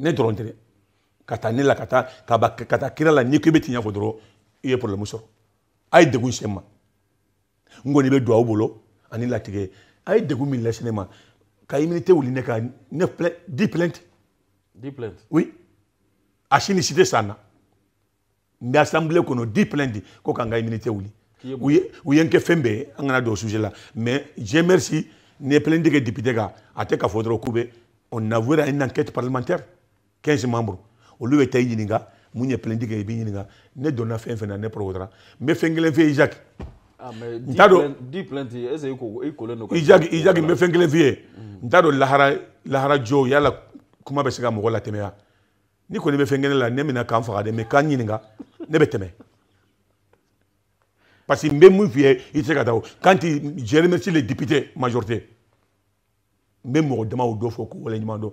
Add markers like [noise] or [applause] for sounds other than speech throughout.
ne dɔrɔn tɛ dɛ ka taa ne la ka taa ka ba ka taa kira la n'i ko i bɛ tiɲɛ fɔ dɔrɔn i ye problème sɔrɔ a ye degun se n ma n kɔni bɛ duwawu bolo ani latigɛ ye a ye degun min lase ne ma ka immunité wuli ne kan ne plainte dix plaintes dix plaintes oui a si ni si tɛ san na n bɛ assemblée kɔnɔ dix plaintes ko ka n ka immunité wuli u ye u ye n kɛ fɛn bɛɛ ye an kana don o sujet la mais Dieu merci ne plainte kɛ député kan a tɛ k'a fɔ dɔrɔn k'u bɛ on avouera une enquête parlementaire 15 membres olu bɛ taa i ɲininka mun ye plainte kɛ i b'i ɲininka ne donna fɛn fɛn na ne provotera n bɛ fɛn kelen f'i ye Isaac. Ah, n t'a dɔn di plainte est ce que i kolen don. Isaac Isaac n bɛ fɛn kelen f'i ye n t'a dɔn lahara lahara jɔw yala kuma bɛ se ka mɔgɔ latɛmɛ wa ni kɔni bɛ fɛn kelen la ne bɛna k'an faga dɛ mɛ k'an ɲininka ne bɛ tɛmɛ. parce que n bɛ mun f'i ye i tɛ se ka taa o quand il je remercie les députés majorité n bɛ mɔgɔ damaw dɔ fɔ k'u waleɲuman dɔn.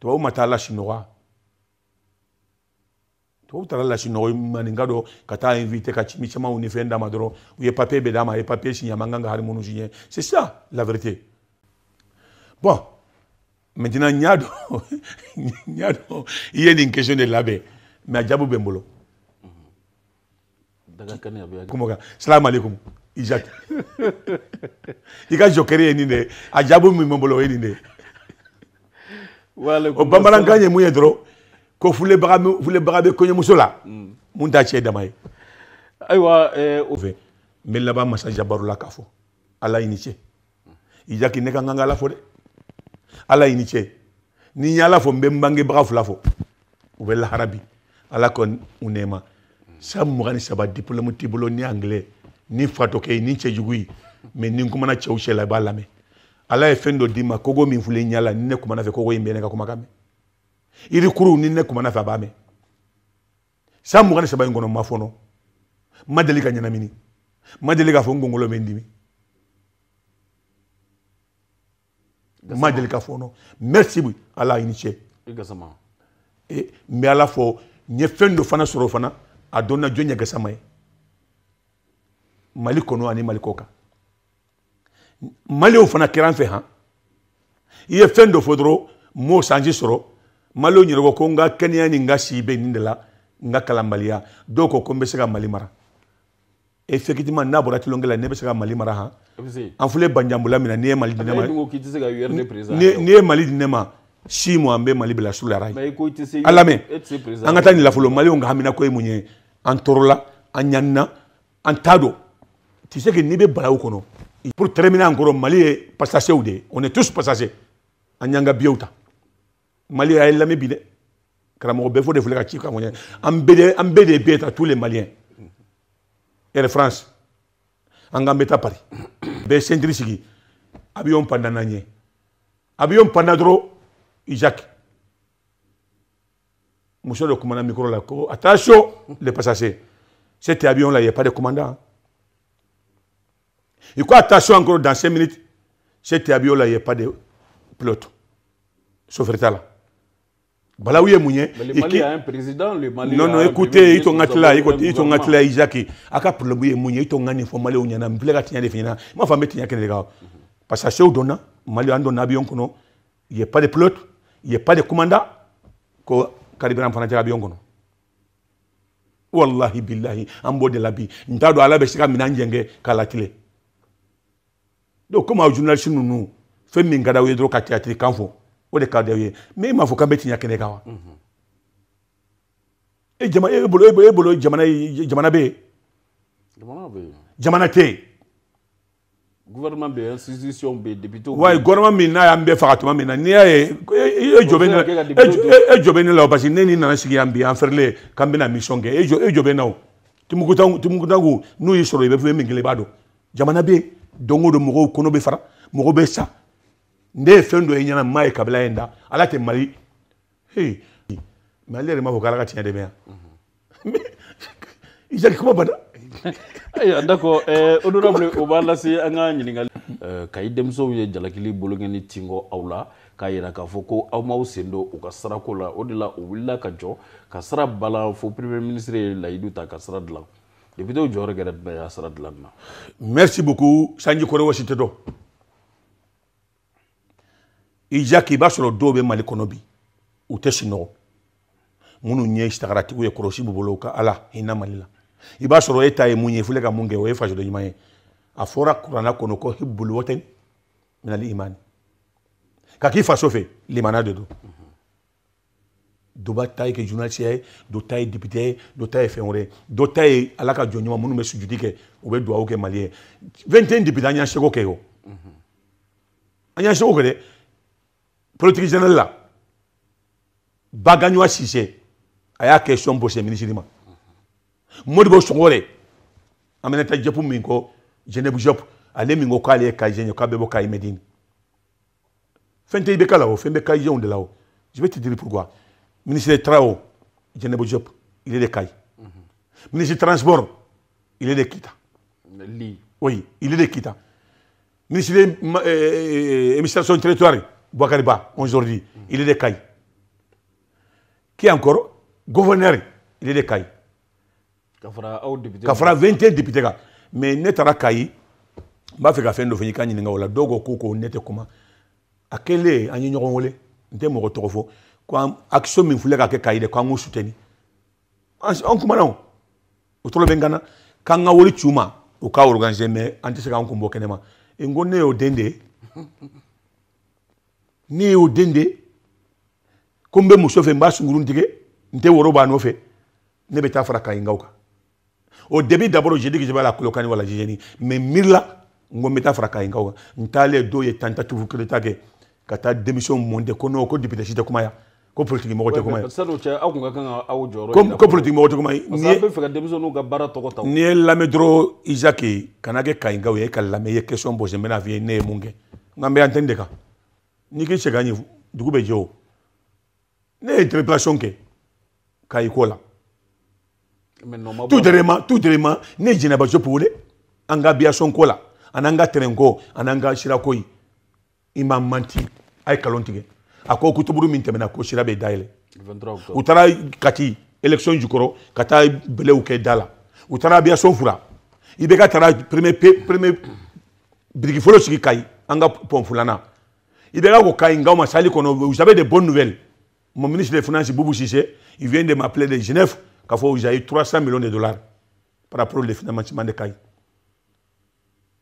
tubabu ma taa lasinɔgɔya tubabu taara lasinɔgɔ maninka dɔ ka taa invite ka cimi camanw ni fɛn d'a ma dɔrɔn u ye papier bɛɛ d'a ma a ye papier signé a man kan ka hali minnu signé c'est ça la vérité bon maintenant n y'a dɔn n y'a dɔn i ye nin question de labɛn mais [laughs] a jaabi bɛ n bolo. comment kan salamu aleykum Isaac i ka jɔkɛri ye nin de ye a jaabi min bɛ n bolo o ye nin de ye. o bamanankan ye mun ye dɔrɔn ko fulebaga fulebaga bɛ kɔɲɔmuso la mun t'a cɛ dama ye ayiwa o fɛ n bɛ laban masa jabaru la k'a fɔ ala i ni cɛ i ne ka kan ka ala fɔ dɛ ala i cɛ ni n y'ala fɔ n bɛ n bangebaga fila fɔ u bɛ lahara bi ala kɔ u nɛɛma san mugan ni saba diplɔmu t'i bolo ni angilɛ ni fatɔkɛ ye ni cɛjugu ye mɛ ni n kumana cɛw cɛ i b'a lamɛn ala ye fɛn dɔ d'i ma kogo min filɛ i ni ne kumana fɛ kogo in bɛ ka kumakan mɛn yirikuruw ni ne kumana fɛ a b'a mɛn san mugan ni saba in kɔnɔ n ma fɔnɔ n ma deli ka ɲɛnamini ma deli k'a fɔ n kunkolo bɛ n dimi ma deli ka fɔnɔ merci ala i ni n bɛ ala fɔ n ye fɛn dɔ fana sɔrɔ fana a donna jɔn ɲɛkɛsama ye mali kɔnɔ ani mali kɔ kan maliyɛnw fana kɛra an fɛ han i ye fɛn dɔ fɔ dɔrɔn n m'o sanji sɔrɔ maliyɛnw yɛrɛ ko ko n ka kɛnɛya ni n ka si bɛ nin de la n ka kalanbaliya dɔw ko ko n bɛ se ka mali mara effectivement n'a bɔra tulonkɛ la ne bɛ se ka mali mara han an filɛ banjanbula min na n'i ye mali di ne ma n'i ye mali di ne ma si mu an bɛ mali bila su lara ye ala mɛn an ka taa nin lafolo maliyɛnw ka hamina ko ye mun ye an tɔɔrɔla an ɲanina an t'a dɔn tu sais que n'i bɛ balawu kɔnɔ pour terminer encore mali ye passagew de ye on est tous passagers an y'an ka biyew ta mali a ye lamɛn bi dɛ karamɔgɔ bɛɛ fo de filɛ ka ci kan kɔni an bɛɛ de an bɛɛ de ye biye ta tous les maliens air france an k'an bɛ taa paris bɛɛ centre sigi avion panda n'an ye avion panda dɔrɔn isaac muso dɔ kumana micro la ko attention les passagers cet avion là il n'y a pas de commandant Et quoi, attention encore, dans 5 minutes, chez Théabio-là, il n'y a pas de pilote. Sauf là. Voilà où il est Mais le Mali a un président, le Mali Non, non, écoutez, il t'ont là, il t'ont là, Isaac. Aka problème il est mouillé, il t'ont gagné, il faut mal au nyana, il faut mal au nyana. Ma femme est tiens qu'elle regarde. Parce que chez Odona, Mali a un avion il n'y a pas de pilote, il n'y a pas de commandant, ko Caribbean fana avion Wallahi billahi, en bord de la bi. Ntado ala beshika minanjenge kalatile. donc komi aw journaliste ninnu fɛn min ka d'aw ye dɔrɔn ka théâtre kan fɔ o de ka ye mais e m'a fɔ k'an bɛ tiɲɛ kɛnɛ kan wa e jama e bolo e bolo e bolo jama na bɛ yen jamana bɛ yen jamana tɛ yen gouvernement b, yen institution bɛ yen député bɛ yen waayi gouvernement min n'a y'an bɛɛ faga tuma min n'i y'a ye e jɔ bɛ ne la e jɔ bɛ ne la o parce que ne ni nana sigi yan bi an fɛrɛlen k'an mission kɛ e jɔ e jɔ bɛ ne na o tumukutanku tumukutanku n'u y'i sɔrɔ i bɛ fɛn min kelen i b'a dɔn jamana don o don mɔgɔw kɔnɔ bɛ fara mɔgɔ bɛ sa ne ye fɛn dɔ ye ɲɛna maa ye kabila ye n da ala tɛ mali hey mɛ ale yɛrɛ m'a fɔ k'ala ka tiɲɛ de bɛ yan izaki kuma bana ayiwa d'accord ɛɛ euh, honorable o b'a lase an ka ɲininkali. ɛɛ euh, kayi denmisɛnw ye jalakili bolongɛni tinko aw la. k'a yira k'a fɔ ko aw m'aw sen don u ka sarako la o de la u wulila ka jɔ ka sara bala fo premier ministre ye layidu ta ka sara dilan député u jɔyɔrɔ kɛra jumɛn y'a sara dilanni na. merci beaucoup sanji kɔrɔ wɔsi tɛ dɔn ija k'i b'a sɔrɔ dɔw bɛ mali kɔnɔ bi u tɛ sunɔgɔ minnu ɲɛ sagaratigiw ye kɔrɔsi b'u bolo u ka ala hinɛ mali la i b'a sɔrɔ e ta ye mun ye filɛ ka mun kɛ o ye fasoden ɲuman ye a fɔra kuranna kɔnɔ ko hibbul watani minal imani ka k'i faso fɛ limana de don. dɔ b'a ta ye kɛ journaliste ye dɔ ta ye député ye dɔ ta ye fɛn wɛrɛ ye dɔ ta ye ala ka jɔn ɲuman minnu bɛ sujudi kɛ u bɛ duwawu kɛ mali ye 21 député an y'an seko kɛ o an y'an seko kɛ dɛ politique générale la Bagagnoa Cissé a y'a kɛ sɔn bɔsɛ minisiri ma Modibo Songore Aminata Diop min kɔ Geneviève Diop ale min ko k'ale ye Kayes ye k'a bɛ bɔ Kayi Medine fɛn tɛ IBK la o fɛn bɛ Kayesɛnw de la o je vais te dire pourquoi ministre des Travaux, est Diop, il est de Kaï. Mhm. Ministre des Transports, il est de Kita. Oui, il est de Kita. Ministre des euh, euh Administrations territoriales, aujourd'hui, mhm. il est de Kaï. Qui encore Gouverneur, il est de Kaï. fera 21 députés. Mais Netara Kaï, je sais faire un je qui est en train de temps. faire. Donc, je vais faire un dossier est en de temps. ko action min filɛ ka kɛ kayi dɛ k'an k'o suteni an kumana o o tɔrɔ bɛ n kana k'an ka wari ci u ma u k'a organiser mais an tɛ se k'an kun bɔ kɛnɛ ma n ko ne y'o den de ye ne y'o den de ye ko n bɛ muso fɛ n b'a sunkurun tigɛ n tɛ woro b'a nɔfɛ ne bɛ taa fara kayinkaw kan o depuis d'abord j'ai dit que je vais la Kolokani wala Jijeni mais n miirila n ko n bɛ taa fara kayinkaw kan n taalen dɔw ye tentative coup d'État kɛ ka taa démission monter ko non ko député si tɛ kuma yan ko politiki mɔgɔ tɛ kuma ye ko politiki mɔgɔ tɛ kuma ye n'i ye lamɛn dɔrɔn izaki kana kɛ kayinkaw ye e ka lamɛn i ye question posée n bɛna f'i ye ne ye mun kɛ nka n bɛ antenne de kan n'i k'i cɛ ka ɲɛ dugu bɛ jɛ o ne ye interpellation kɛ kayi ko la tout dernièrement tout dernièrement ne ye jɛnɛba jɔpu wele an ka aviation ko la ani an ka terrain ko ani an ka sirako in i ma manti a ye nkalon tigɛ a ko kutuburu min tɛmɛna ko sira bɛ dayɛlɛ u taara kati élection jukɔrɔ ka taa bɛlɛw kɛ da la u taara abiyaso fura i bɛ ka taara premier biriki fɔlɔ sigi kayi an ka pont filanan i bɛ ka ko kayi nka o ma sali kɔnɔ vous avez de bonnes nouvelles mon ministre des finances Boubou Cissé il vient de m'appeler de Genève k'a fɔ vous avez 300 millions de dollars par rapport au financement de kayi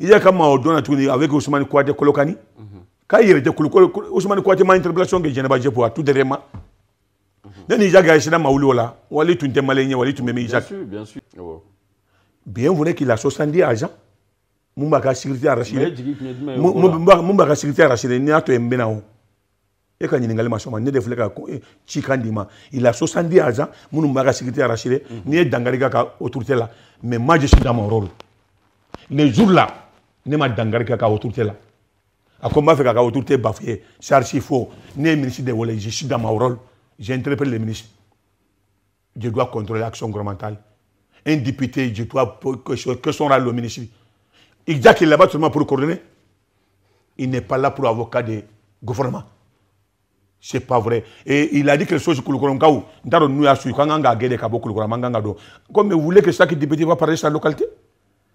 i y'a ka maa o dɔnna tuguni avec Ousmane Kouate Kolokani k'a yɛrɛ tɛ Kolokani Ousmane Kouate ma interpellation kɛ Jɛnɛba Jepo a tout derrière ma ne ni Isaac Ayesina ma wuli o la wali tun tɛ maliyɛn ye wali tun bɛ min Isaac bien sûr bien voulait qu'il a 70 agents mun b'a ka sécurité arraché mun b'a ka sécurité arraché n'i y'a to yen n bɛ na o e ka ɲininkali ma sɔn ma ne de filɛ ka cikan euh, d'i ma il a 70 agents minnu b'a ka sécurité arraché n'i mhm. ye dankari k'a ka autorité la mais moi je suis dans mon rôle les jours là ne ma dans kɛ autorité là. a là. m'a ne autorité faux ne ministre de wele je suis dans ma rôle interprété le ministre je dois contrôler l'action gouvernementale un député je dois que sera le ministre qu'il est là seulement pour coordonner il n'est pas là pour avocat des gouvernement c'est pas vrai et il a dit que... chose y'a su vous voulez que est député va parler la localité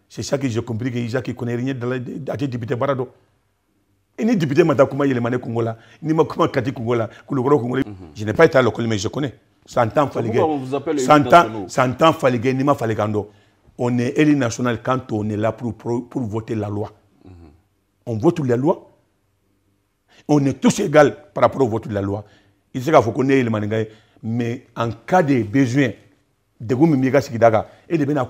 c'est ça que j'ai compris que Isaac ne connaît rien dans la député Barado et ni député ma il est yɛlɛma n'i mhm. je n'ai pas été à l'école mais je connais Santan tan Santan san Nima san on est élu national quand on est là pour pour, voter la loi mhm. on vote la loi on est tous égaux par rapport au vote de la loi Il faut se faut fɔ ko mais en cas de besoin il min b'i qui sigida et de bien à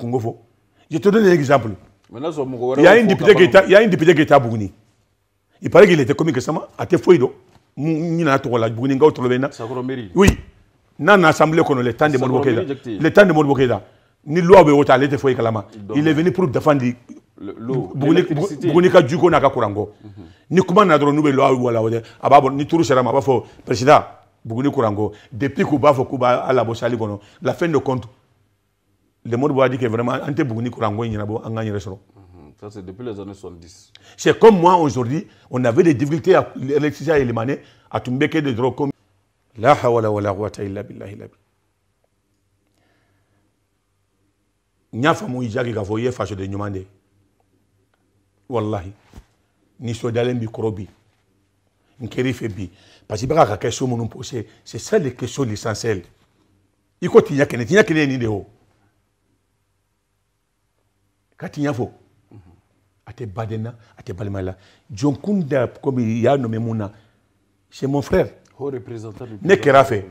Je te donne un exemple. Il y a un député qui était, il y a un député qui était à Bougni. Il paraît qu'il était commis récemment à Tefoido. Nina Tola, Bougni Ngao Tolobena. Oui. Nan assemblée qu'on le temps de Molbokeda. Le temps de Molbokeda. Ni loi ou autre, allait Tefoy Kalama. Il est venu pour défendre Bougni Kadjuko Naka Kurango. Mhm. Ni Kuma Nadro Noube loi ou la Ode. Ababo, ni Tourou Serama, Bafo, Président, Bougni Kurango. Depuis Kuba, Kuba, à la Bossali Gono. La fin de compte, le mot a dit que vraiment, anté te bougni kurango yinabo, on gagne resoro. Mhm. Ça, c'est depuis les années 70. C'est comme moi aujourd'hui, on avait des difficultés à l'électricité à Elimane, à Tumbeke de drogue comme. La hawala wa la quwata illa billahi la Nya famu ijaki ka foye faso de nyumande. Wallahi. Ni so dalen bi korobi. Nkeri febi. Parce que baka ka question mon posé, c'est ça les questions l'essentiel. Iko tinya kene, tinya ni de k'a ti ɲɛ fɔ a tɛ baden na a tɛ balima la jɔn kunda komi y'a nɔmɛ mun na c'est mon frère ne kɛra a fɛ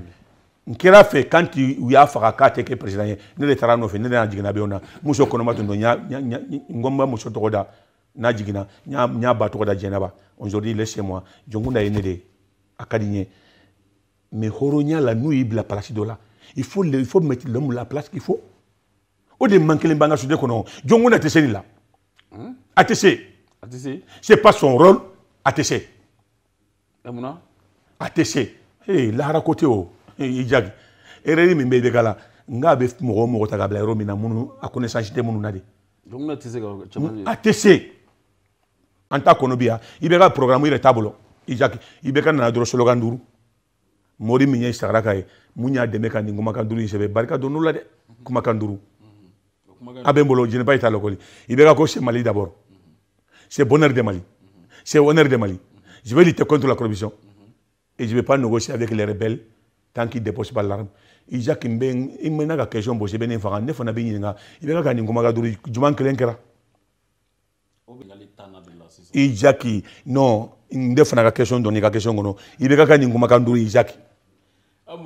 n kɛra a fɛ quand u y'a faga k'a tɛ kɛ président ye ne de taara a nɔfɛ ne de y'a jiginna bɛ na muso kɔnɔma tun don n ko n ba muso tɔgɔ da n'a jiginna n y'a ba tɔgɔ da jɛnɛba aujourd'hui il est chez moi jɔn kunda ye ne de ye a ka di n ye mais hɔrɔnya la n'u y'i bila place dɔ la il faut le il faut mettre l'homme la place qu'il faut o de man kelen b'an ka société kɔnɔ jɔn ko na tɛ se nin la a tɛ se a tɛ se c'est pas son rôle a tɛ eh, eh, se a munna a tɛ se ee lahara ko tɛ o i jaabi erreur min bɛ i bɛ k'a la nka a bɛ mɔgɔ o mɔgɔ ta k'a bila yɔrɔ min na minnu a connaissance tɛ minnu na de jɔn ko na tɛ se ka caman ye a tɛ se an t'a kɔnɔ bi yan i bɛ ka programme yɛrɛ t'a bolo i jaabi i bɛ ka nana dɔrɔn slogan duuru mori min ye sagara ka ye mun y'a dɛmɛ ka nin kumakan duuru in sɛbɛn barika don n'o la dɛ kumakan duuru. a bɛ n bolo je n'ai pas été à l'école i bɛ ka ko c'est Mali d'abord c'est bonheur de Mali c'est honneur de Mali je vais lutter contre la corruption et je vais pas négocier avec les rebelles tant qu'ils déposent pas l'arme Isaac Mbeng i mɛna ka question bɔ se bɛ ne faga ne fana bɛ ɲininka i bɛ ka ka nin kuma ka duru juma kelen kɛra Isaac non ne fana ka question dɔ n'i ka question kɔnɔ i bɛ ka ka nin kuma ka duru Isaac ah,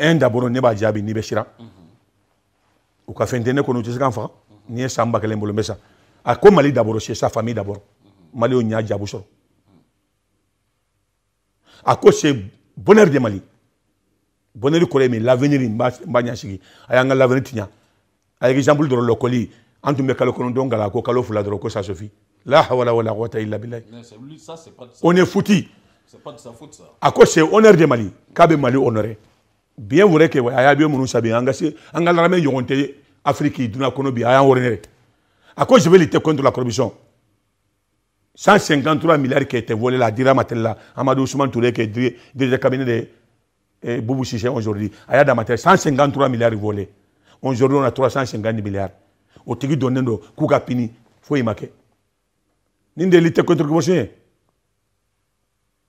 un d'abord ne b'a jaabi n'i bɛ siran u ka fɛn tɛ ne kɔnɔ u tɛ se ka n faga ni ye san ba kelen bolo n bɛ sa a ko mali dabɔrɔ c'est sa famille dabɔrɔ maliyɛnw y'a jaabi sɔrɔ a ko c'est bonheur de mali bonheur kɔrɔ ye min l'avenir n b'a n b'a ɲɛsigi a y'an ka l'avenir tiɲa a ye exemple dɔrɔn lɔkɔli an tun bɛ kalo kɔnɔntɔn kalan ko kalo fila dɔrɔn ko ça suffit la hawala wala quwata illa billahi on est foutu a ko c'est honneur de mali k'a bɛ mali honorer biɲɛ wɛrɛ kɛ a y'a biɲɛ minnu sa bi an ka se an ka laramɛ ɲɔgɔn tɛ afiriki dunan kɔnɔ bi a y'an wɔrɔnɛ a ko je vais lutter contre la corruption 153 milliards qui étaient volés là, Dira Matella, Amadou Ousmane Touré, qui est directeur cabinet de eh, Boubou Sissé aujourd'hui. Ayada Matella, 153 milliards volés. Aujourd'hui, on a 350 milliards. Au tiki donné, Koukapini, faut y marquer. Ninde, il était contre le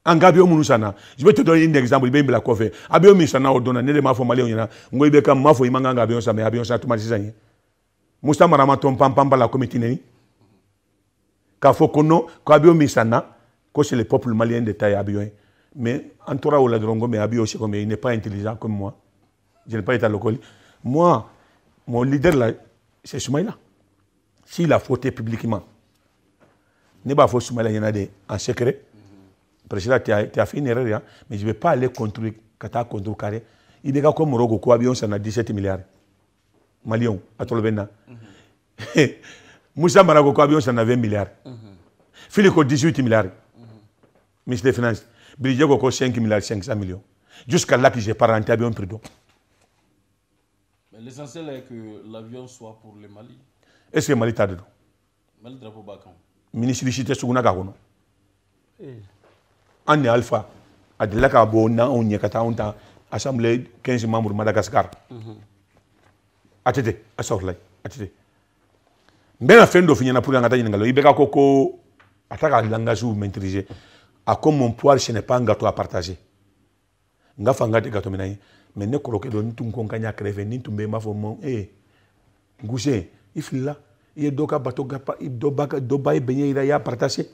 an ka avion je vais te donner un exemple i bɛ n bila kɔfɛ avion ne de m'a fɔ maliyɛnw ɲɛna n ko i bɛ ka n m'a fɔ mais avion san tuma sisan ye musa mara pam pam panpan ba la komi tinɛni k'a fɔ ko non ko avion min c'est le peuple malien de ta ye mais an la drongo ko mais avion c'est comme il n'est pas intelligent comme moi je n'ai pas été à l'école moi mon leader là c'est Soumaïla s'il a fauté publiquement ne b'a fɔ Soumaïla a des en secret Président, tu as, fait une erreur, hein. mais je ne vais pas aller contre Kata contre carré. Il est comme Morogo, quoi, bien, ça a 17 milliards. Malion, hein, à Tolbena. Mm-hmm. [laughs] Moussa Marago, quoi, bien, ça a 20 milliards. Mm-hmm. Filico, 18 milliards. Mm-hmm. Ministre des Finances. quoi 5 milliards, 500 millions. Jusqu'à là que j'ai pas rentré à bien mais L'essentiel est que l'avion soit pour le Mali. Est-ce que Mali t'a dedans Mali drapeau Bakan. Ministre de Chité, Sougouna Gagono. Eh. an ni alifa a delila k'a bɔ n'anw ɲɛ ka taa anw ta assemblée 15 membres madagascar a tɛ ten asawurulayi a tɛ ten n bɛna fɛn dɔ f'i ɲɛna pour an ka taa ɲininkali la i bɛ ka ko ko a ta ka langage maîtriser a ko mon poil ce n'est pas un gâteau à partager n ka fa n ka tɛ gâteau minɛ ye mais ne kɔrɔkɛ dɔ n tun ko n ka ɲa kɛrɛfɛ ni n tun bɛ yen n b'a fɔ mon ee eh, n guse i filila i ye dɔ ka bateau dɔ ba ye bɛn ye i la i y'a partager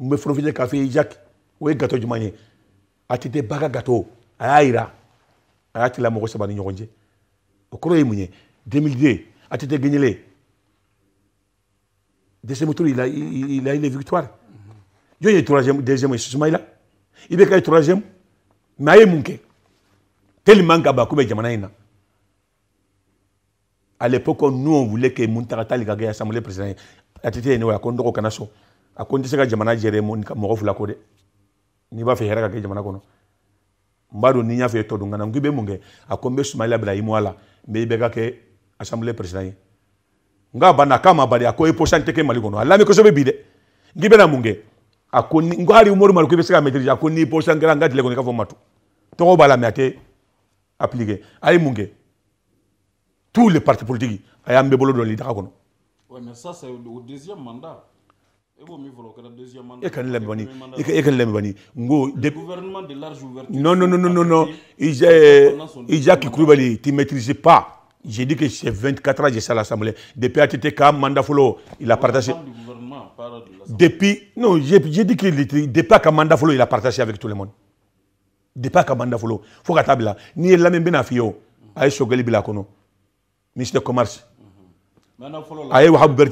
n bɛ profiter k'a fɔ i ye Jacques o ye gato juman ye a tɛ gato a yira a tila mɔgɔ saba ni ɲɔgɔn cɛ o kɔrɔ ye mun ye 2002 a tɛ deuxième tour il a, il a eu les jɔn ye troisième deuxième ye sumayila i bɛ kɛ troisième mais a ye mun kɛ tellement ka ban kɔmi jamana in na à l'époque nous on voulait que muntaka tali ka kɛ assemblée président ye ne wa ko n dɔgɔ kana sɔn a ko n tɛ se ka jamana jɛrɛ mɔgɔ fila ko dɛ n'i b'a fɛ hɛrɛ ka kɛ jamana kɔnɔ n b'a dɔn n'i y'a fɛ tɔ don kana n k'i bɛ mun kɛ a ko n bɛ sumayila bila i mɔ a la n bɛ i bɛ ka kɛ assemblée président ye n k'a banna k'a ma bali a ko e position tɛ kɛ mali kɔnɔ a lamɛn kosɛbɛ bi dɛ n k'i bɛna mun kɛ a ko n ko hali umaru mali k'i bɛ se ka maîtriser a ko n'i position kɛra n ka tile kɔnɔ i ka fɔ n ma to tɔgɔ b'a la mɛ a tɛ appliqué a ye mun kɛ tous les partis politiques a y'an bɛɛ bolo dɔ l'i daga kɔnɔ. ouais mais ça c'est au deuxième mandat. Et quand bani et quand bani gouvernement de large ouverture non non non non non non qui Ijaki ne tu maîtrises pas j'ai dit que c'est 24 ans j'ai ça à l'Assemblée depuis ATTK mandat Folo, il a partagé depuis non j'ai dit que depuis que mandat Folo, il a partagé avec tout le monde depuis a ka mandat faut que ka table n'i la même n bɛna f'i ye o a commerce vous a mandat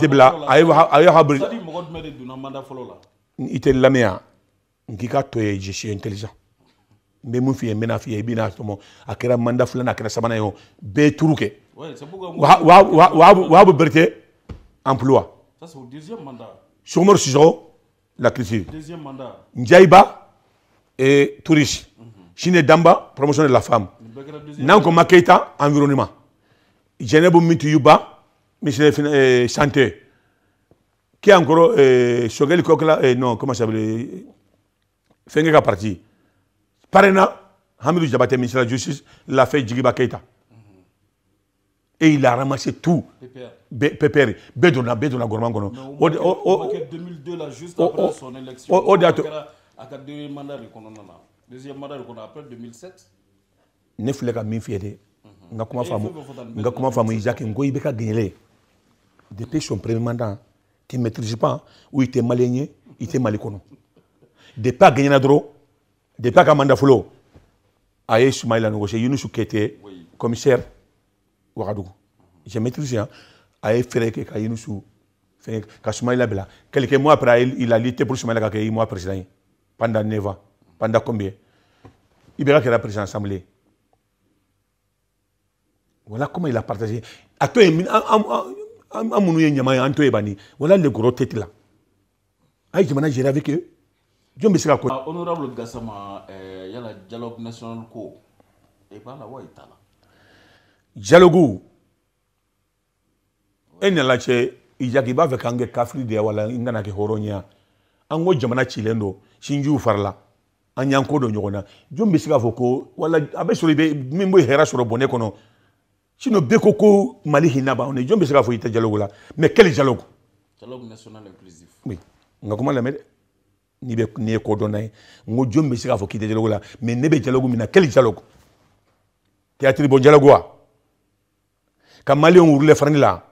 i pas je suis intelligent mais bɛ mun a emploi. ça c'est deuxième mandat. la mandat. et Damba promotion de la femme. Nanko environnement. Michel Chanteur, euh, qui est encore euh, Choguel Kokla, euh, non, comment ça s'appelle euh, Fengeka parti. Parena, Hamidou Jabate, ministre de la Justice, l'a fait Djigiba Keita. Mm. Et il a ramassé tout. Pépère. Bédona, Bédona Gourmand Gono. Au 2002, là, juste après son élection. Au deuxième mandat, deuxième mandat, après 2007. Ne fallait qu'à m'y fier. Nga kuma famu. Nga kuma famu, Isaac, Ngoy Beka Guinele depuis son premier mandat, qui ne maîtrisait pas où il était maligné, il était mal Depuis qu'il a gagné depuis qu'il a mandat folo, Aïe Soumaïl a négocié, qui était commissaire Ouagadougou. J'ai maîtrisé, hein. Aïe Fereke, Aïe Younous, ka bela. Quelques mois après, il a lutté pour Soumaïl a moi président. Pendant 9 ans, pendant combien Il a président assemblée. Voilà comment il a partagé. Attends, an minnu ye ɲama ye an to ye bani wala legoro tɛ la a ye jamana gérer avec eux jɔn bɛ se ka ko. honorable gasama eh, yala dialogue national ko e b'a la wa i t'a la. dialogue e nana cɛ ijaki i b'a fɛ k'an kɛ kafiri de ye wala n kana kɛ hɔrɔnya an ko jamana cilen don sinjiw farala an y'an ko don ɲɔgɔn na jɔn bɛ se k'a fɔ ko wala a bɛ sɔrɔ i bɛ min bɛ hɛrɛ sɔrɔ bɔnɛ kɔnɔ. sinon bɛɛ ko ko mali hinɛ b'anw na jɔn bɛ se k'a fɔ i tɛ dialogue la mais quel dialogue dialogue national inclusif oui n ka kuma lamɛn dɛ n'i bɛ n'i ye kodɔnna ye n ko jɔn bɛ se k'a fɔ k'i tɛ dialogue la mais ne bɛ dialogue min na quel dialogue théâtre bon dialogue wa ka maliyɛnw wurulɛ farani la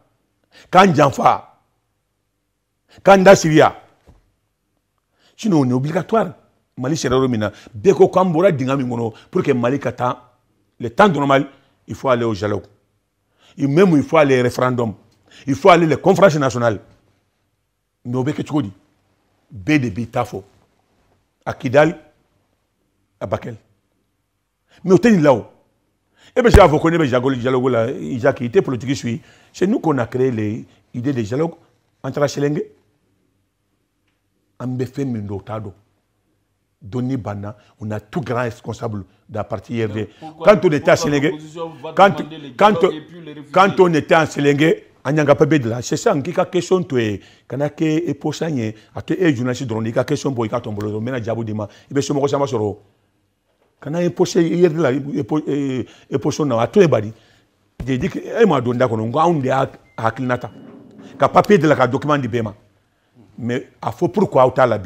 k'an janfa k'an da siriya sinon on est obligatoire mali sera yɔrɔ min na bɛɛ ko k'an bɔra dingɛ min kɔnɔ pour que mali ka taa le temps normal il faut aller au dialogue Et même il faut aller au référendum. Il faut aller à la conférence nationale. Mais que tu Tchoudi, B de Bitafo, à Kidal, à Bakel. Mais au Téni là-haut. Eh bien, j'ai connaissez eh ben, le dialogue là, Jacques, il était politique, suis. C'est nous qu'on a créé l'idée de dialogue entre la langues. On bɛ fɛn min dotado. t'a on a tout grand responsable de la partie IRD. Quand on était à quand, quand, quand, on était en Sénégal, on a pas de là. C'est ça, on a question tu Quand on a que hein. question, on eh a une question le à Il veut Quand on a posé on a tout de J'ai dit que eh, m'a donné on a un papier de la document Mais il faut pourquoi on la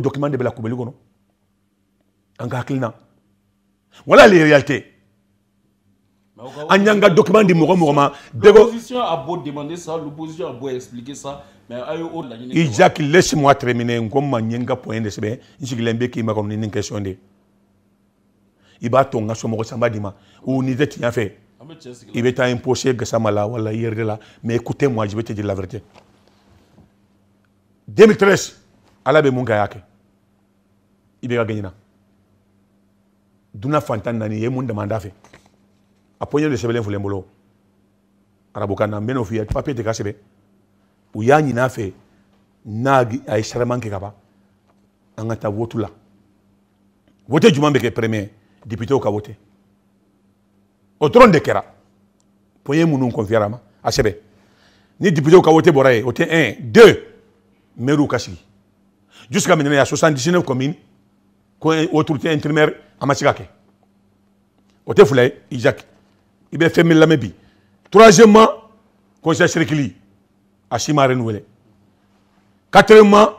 document de la Koubeli, an ka hakilina les réalités an y'an document de mouvement mɔgɔ l'opposition a beau demander ça l'opposition a beau expliquer ça mais a y'o oh, laɲini kɛ Isaac laisse moi terminer n Nyanga point de ce n sigilen bɛ k'i makɔnɔ ni nin question de ye i b'a to n ka somɔgɔ sanba d'i ma n'i tɛ tiɲɛ fɛ la wala i là. la mais écoutez moi je vais te dire la vérité 2013 ala bɛ mun kɛ a y'a dunan fantan naani ye mun damanda fɛ a poɲɛ de sɛbɛlen filɛ n bolo arabukan na n bɛn'o f'i ye de ka u y'a n'a a ye saraman kɛ ka ban an ka taa wote juman beke kɛ premier députéw ka wote o dɔrɔn de kɛra poɲɛ minnu confiera a a sɛbɛ ni députéw ka wote bɔra yen o tɛ un deux maires ka sigi jusqu'à maintenant il y a 79 communes ko autorité intérimaire à ke. Au ka Isaac. Il tɛ fila ye bi troisièmement conseil cercli a si ma quatrièmement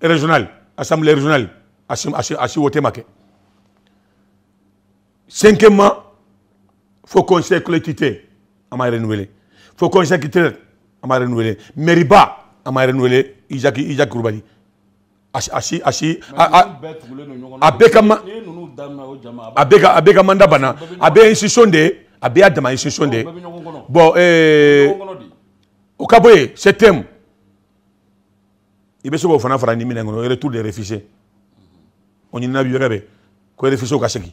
régional assemblée régionale a si a si cinquièmement faut conseil collectivité a ma Faut conseil culturel a ma reni wele mairie ba a ma Isaac, Isaac izaki asi asi a bɛɛ ka ma a bɛɛ ka a bɛɛ ka mandat banna a bɛ institution de ye a bɛɛ y'a dama institution de ye bon ɛɛ eh, o ka bɔ yen septembre i bɛ se k'o fana fara nin minɛn kɔnɔ retour des réfugiés o ɲinina bi yɔrɔ bɛɛ ko réfugiés ka segin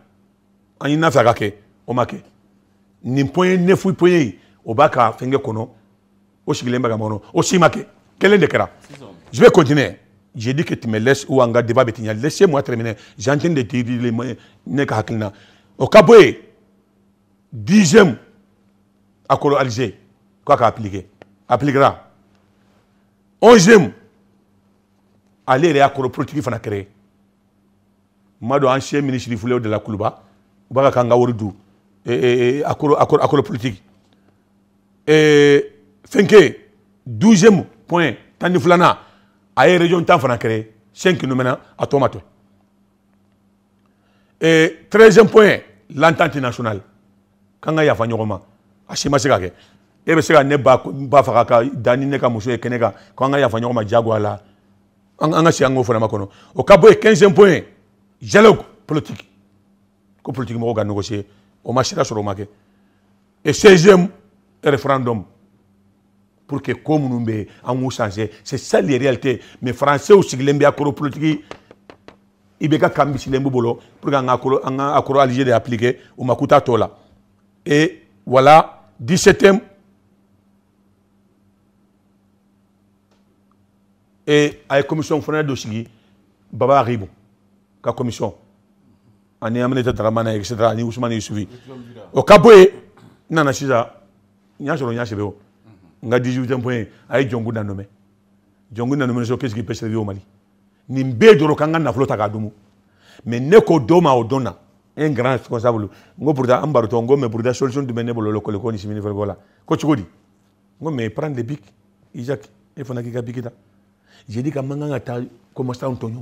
an ɲinina fɛ a ka kɛ o ma kɛ nin pɔɲɛ nefu pɔɲɛ in o b'a ka fɛnkɛ kɔnɔ o sigilen bɛ ka mɔnɔ o si ma kɛ kelen de kɛra je vais continuer j'ai dit que tu me laisses ou an ka débat bɛ tiɲɛ laissez moi terminer j'entends de te dire ne ka hakilina o ka bɔ yen dixième accord Alger k'a ka appliquer appliquera onzième ale yɛrɛ y'a kɔrɔ politique fana créer n m'a dɔn ancien ministre filɛ o de la Kuluba u b'a ka kan ka wari dun accord politique fɛnkɛ douzième point tan ni filanan a ye région tan fana créé cinq nous maintenant a tɔ ma to treizième point l'entente nationale kan ka yafa ɲɔgɔn ma a si ma se ka kɛ e bɛ se ka ne ba ba faga ka da ni ne ka muso ye kɛnɛ kan k'an ka yafa ɲɔgɔn ma diyagoya la an ka se an k'o fana makɔnɔ o ka bɔ yen quinzième point dialogue politique ko politique mɔgɔw ka négocier o ma sira sɔrɔ o et seizième référendum pour que ko minnu bɛ yen changer c'est ça les réalités mais français sigilen bɛ a kɔrɔ politique i bɛ ka kan bolo pour que an ka accord an ka accord de appliquer o makuta tola et voilà 17e et a ye commission fana dɔ Baba Ribou, ka commission ani aminata daramana etc ani usumani yusufi o ka bɔ yen n nana sisan n y'a sɔrɔ n y'a sɛbɛn o n ka 18 point a ye jɔnkun dan nomɛ jɔnkun dan nomɛ sɔ qu'est ce qui peut servir au mali nin bɛɛ dɔrɔn k'an ka nafolo ta k'a dumu mɛ ne ko dɔ ma o don na un grand responsable n ko pourtant an baro tɔ n ko mais pourtant solution tun bɛ ne bolo o la kɔli ko ni simini fɛn bɔ la ko cogo di n ko mais prendre le bic Isaac e fana k'i ka bic ta j'ai dit ka man kan ka taa commerçant tɔɲɔn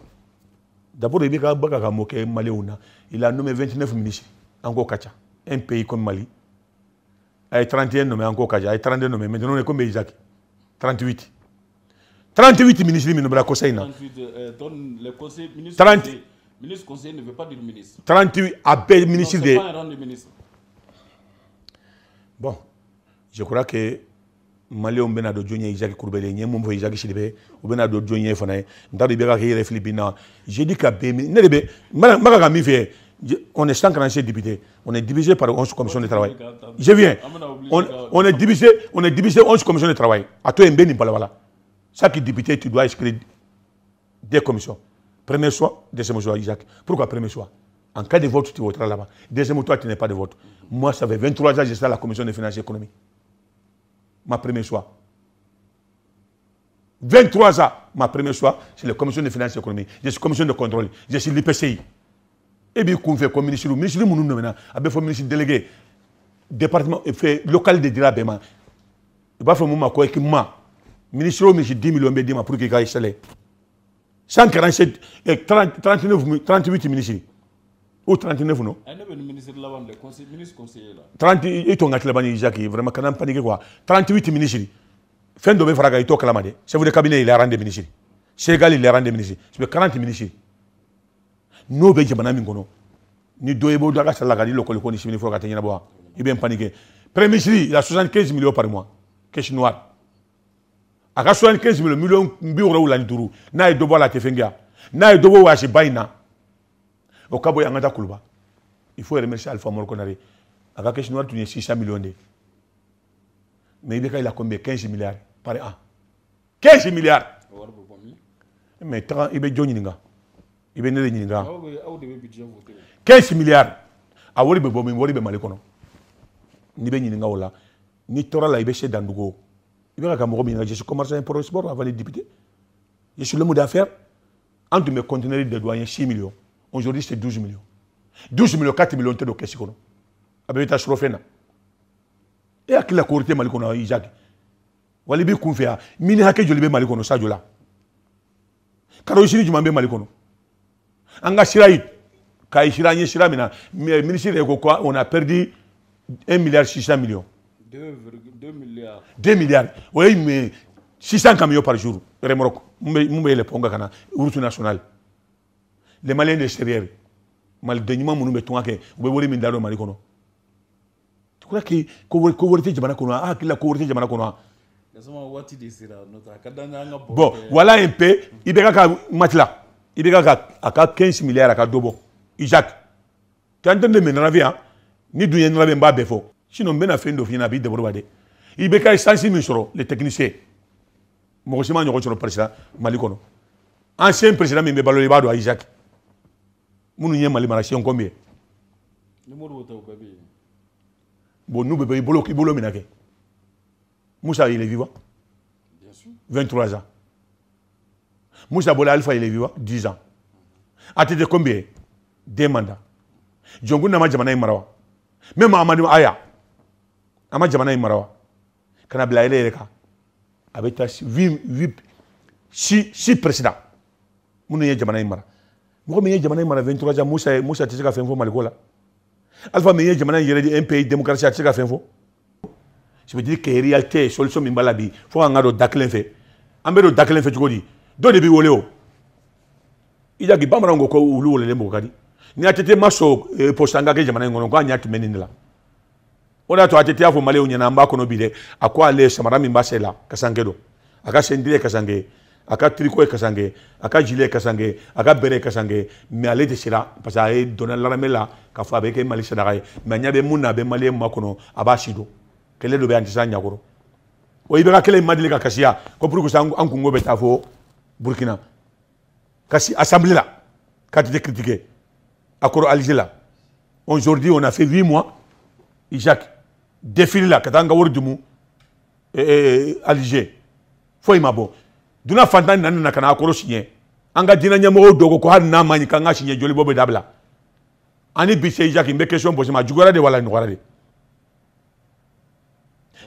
d'abord il a nommé 29 ministres en Kokacha. un pays comme Mali Il a 31 nommé en Kokacha, Il a 32 nommé maintenant on est comme Isaac 38 38 ministres il conseil 38 euh, ministre conseiller ne veut pas dire ministre 38 a Il pas ministre bon je crois que Maliw bɛna don jɔn ye Izaki Kulubali ye, n ye mun fɔ Izaki Sidibe u bɛna don jɔn ye fana n t'a dɔn i bɛ ka k'i yɛrɛ fili bi na bɛ min ne de bɛ n bɛ ka min f'i on est sans classer député on est divisé par 11 commissions de travail je viens on est divisé on est divisé 11 commissions de travail a toi yen n bɛ nin balabala chaque député tu dois inscrire des commissions premier choix deuxième choix Izaki pourquoi premier choix en cas de vote tu voteras là-bas deuxième toi tu n'as pas de vote moi ça fait 23 ans que j'étais à la commission des finances et économiques ma première choix. 23 ans, ma première choix, c'est la commission des finances économiques. Je suis commission de contrôle. Je suis l'IPCI. Et puis, qu'on fait comme ministre, le ministre, nous maintenant, le ministre délégué, département, local de Dira Il faire moi, ministre, le ministre, 10 millions de pour qu'il gagne salaire. 147, 39, 38 ministres. Ou 39 non A ministre de conseil ministre conseiller la 30 vraiment quoi 38 ministres fɛn de bɛ il kan chef de cabinet il est rendu ministre Chez il est ministre 40 ministres Nous, bɛ jamana ni Il ye la ka Il ministre il a 75 millions par mois caisse noire a 75 millions millions, millions, un n'a a la a tɛ Il n'a ministre o ka bɔ kuluba il faut remercier Alpha Morconari. Konare a ka noir 600 millions de mais il a combien 15 milliards par an 15 milliards mais taga i bɛ jɔn ɲininka i bɛ ne 15 milliards a wari bɛ bɔ min wari n'i bɛ ɲininka o n'i tɔɔrɔ la je suis commerçant le sport avant les députés je suis l'homme d'affaires Entre mes bɛ de douane 6 millions Aujourd'hui, c'est 12 millions. 12 millions, 4 millions, t'es d'okesi kono. Abe ah, ta shrofe na. E akila korite mali kono Isaac. Wali bi kun fea. Ah. Mini hake joli be mali sa jola. Karo isini juma be mali Anga shirayi. kai ishira nye shira mina. Ministre de Koko, on a perdu 1 milliard 600 millions. 2 milliards. 2 milliards. Oui, mais 600 camions par jour. Remorok. Mumbe ele ponga kana. Ursu national. les Maliens de l'extérieur, maliden ɲuman minnu bɛ tunga kɛ u bɛ wari min da don mali kɔnɔ tukura ki ko wari tɛ jamana kɔnɔ ah, a hakili la ko wari tɛ jamana kɔnɔ bɔn wala in pe i bɛ ka ka mati la i bɛ ka ka a ka quinze milliards a ka dɔ bɔ isaac tantɛn de mɛ nana yan ni dun ye nana n b'a bɛɛ fɔ sinon n bɛna fɛn dɔ f'i ɲɛna a b'i dabɔra de i bɛ ka essence min sɔrɔ le technicien mɔgɔ si ma ɲɔgɔn sɔrɔ président mali kɔnɔ ancien président min bɛ balo i b'a dɔn isaac minnu ye mali mara siɲɛ kɔn bɛ yen bon n'u bɛ bɛ i bolo k'i bolo minɛ kɛ musa il est vivant 23 ans musa bɔla alifa il est vivant 10 ans atete combien deux mandats jɔnkun n'a ma jamana in mara wa même amadu aya a ma jamana in mara wa ka na bila yɛrɛ yɛrɛ kan a bɛ taa si huit huit six six présidents minnu ye jamana in mara mɔgɔ min ye jamana in mara 23 jan musa musa tɛ se ka fɛn fɔ maliko la alpha min ye jamana in yɛrɛ di un pays démocratie a tɛ se ka fɛn fɔ ça veut dire que réalité solution min b'a la bi fo an ka don da kelen fɛ an bɛ don da kelen fɛ cogo di dɔ de b'i wele o ijaki bamanan ko ko olu welelen b'o ka di ni ATT ma sɔn eh, poste an ka kɛ jamana in kɔnɔ k'a ɲɛ tun bɛ nin de la o de y'a to ATT y'a fɔ maliyɛnw ɲɛna an b'a kɔnɔ bi dɛ a ko ale samara min b'a se la kasanke don a ka sen dili ye kasanke ye a triko kasange a jile kasange a kasange mais ale de sera parce que Donald donna l'armée la k'a fa beke mali saraka ye mais a na a bɛ maliyɛn o ka kasi ya ko pour que sa an kunko Burkina kasi assemblée là. quand été critiquer akoro aljila là aujourd'hui on a fait huit mois Isaac défilé là katanga taa an ka eh, eh, eh, Foi dunan fantan nana na ka n'a kɔrɔ siɲɛ an ka diinɛ ɲɛmɔgɔw dɔ ko ko hali n'a ma ɲi k'an ka siɲɛ jolibɔ bɛ dabila ani bi seyi jaki n bɛ question bɔsi ma a juguyara de wala a nɔgɔyara de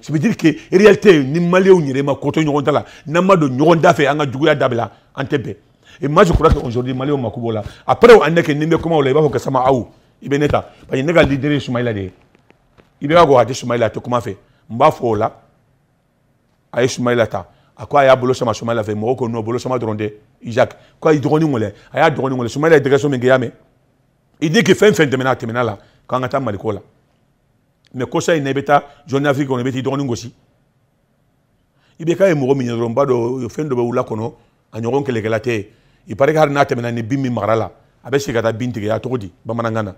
ça veut dire que réalité ni maliyɛnw yɛrɛ ma ko to ɲɔgɔn ta la n'an ma don ɲɔgɔn da fɛ an ka juguya dabila an tɛ bɛn et moi je crois que aujourd'hui maliyɛnw mako b'o la après an ne kɛ ni n bɛ kuma o la i b'a fɔ kasama aw i bɛ ne ta parce que ne ka leader ye Sumayila de ye i bɛ ka ko a tɛ Sumayila a tɛ kuma fɛ n b'a fɔ o la a ye Sumayila ta a ko a ah, y'a bolo sama sumaya la fɛ mɔgɔw ko non bolo sama dɔrɔn tɛ isaac ko a y'i dɔgɔnin wele a y'a dɔgɔnin wele sumaya la ye dɛgɛso min kɛ i y'a mɛn i dit que fɛn fɛn tɛmɛna a tɛmɛna la k'an ka taa maliko la mais kosa in na i bɛ taa zone d'afrique kɔnɔ i bɛ t'i dɔgɔnin gosi i bɛ k'a ye mɔgɔ min ye dɔrɔn n b'a dɔn fɛn dɔ bɛ wula kɔnɔ a ɲɔgɔn kɛlɛkɛla tɛ yen il paraît que hali n'a tɛmɛna ni bin min magara la a bɛ segin ka taa bin tigɛ a tɔgɔ di bamanankan na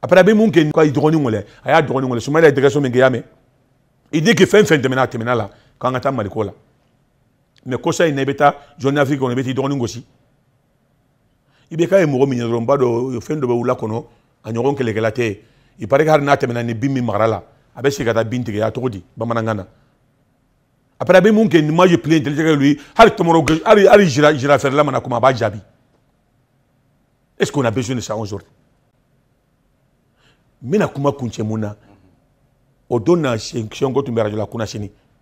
après a bɛ mun kɛ k'a y'i dɔgɔnin wele a y'a dɔgɔnin wele sumaya la ye dɛgɛso min kɛ i y'a mɛn i dit que fɛn fɛn tɛmɛna a tɛmɛna la k'an ka taa maliko la mɛ kosa in na i bɛ taa jɔnni afiriki kɔnɔ i bɛ t'i dɔgɔnin gosi i bɛ k'a ye mɔgɔ min ye dɔrɔn n b'a dɔn fɛn dɔ bɛ wula kɔnɔ a ɲɔgɔn kɛlɛkɛla tɛ yen i pari hali n'a tɛmɛna ni bin min magara la a bɛ segin ka taa bin tigɛ a cogo di bamanankan na après a bɛ mun kɛ nin maji pile intelligent lui hali tɔmɔrɔ hali hali jira jira fɛrɛla mana kuma a b'a jaabi est ce qu'on a besoin de ça aujourd'hui n bɛna kuma kuncɛ mun na o don na siɲɛ siɲɛ ko tun bɛ arajo la kunna sini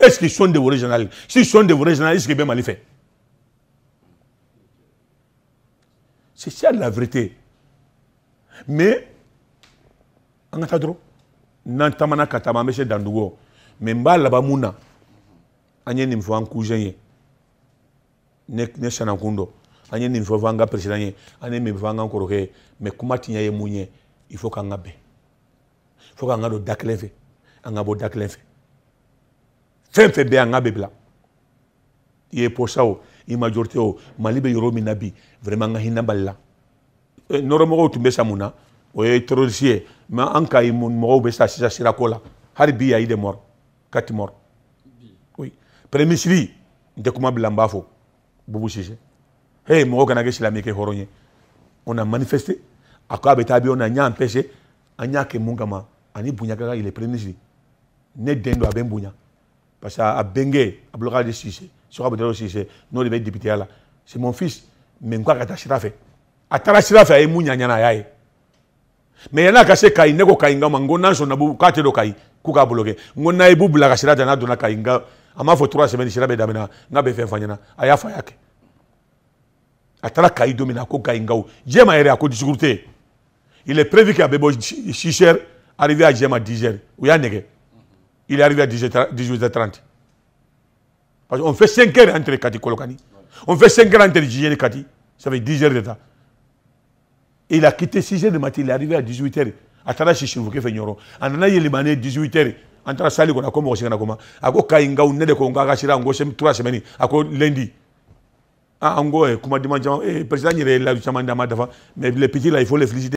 Est-ce qu'ils sont dévorés général S'ils sont dévorés général, est-ce qu'ils bien mal fait C'est ça la vérité. Mais, en attendant, n'en tamana katama mese dandougo, mais mba laba mouna, anye nimfo an cousin ye, ne, ne sanankundo, anye nimfo vanga président anye vanga mais kuma mounye, il faut kanga be. Il faut kanga do daklenfe, anga bo fɛn fɛn bɛ yan n k'a bɛ bila i ye posa o i majorité o mali bɛ yɔrɔ min na bi vraiment n ka hinɛ bali la nɔrɔmɔgɔw tun bɛ sa mun na o ye terroriste ye mais an ka ye mɔgɔw bɛ sa sisan sirako la hali bi ya il est mort quatre morts oui premier ministre n tɛ kuma bila n b'a fɔ Bubu Sise hey mɔgɔ kana kɛ silamɛ kɛ hɔrɔn ye on a manifesté a ko a bɛ taa bi on a n y'a empêché an y'a kɛ mun kama ani bonya ka kan il est premier ministre ne den don a bɛ n bonya parce qu'à Bengue, à Blokade Sissé, sur Abdelou Sissé, nous, les députés là, c'est mon fils, mais quoi qu'à Sirafé. À Tara Sirafé, il y a un mais yana ka se kai neko kai nga mango na so na bu ka te do kai ku ka bloqué ngona ibu bla ka sira na dona kai nga ama fo 3 semaines sira be damina nga be fe fanyana aya fa yake atala kai domina ko kai nga o jema ere ko discourter il est prévu qu'il y a bebo 6 heures arrivé à jema 10 heures ou ya nege il est arrivé à 18h30. Parce qu'on fait 5 heures entre Kati On fait 5 heures entre Jijé et Ça fait 10 heures de Il a quitté 6 heures de matin, il est arrivé à 18h. à Il est 18h. on a comme Oshigana à Ako est Konga, Gashira, en 3 Ah, eh, président, il est là, Mais les petits là, il faut les féliciter.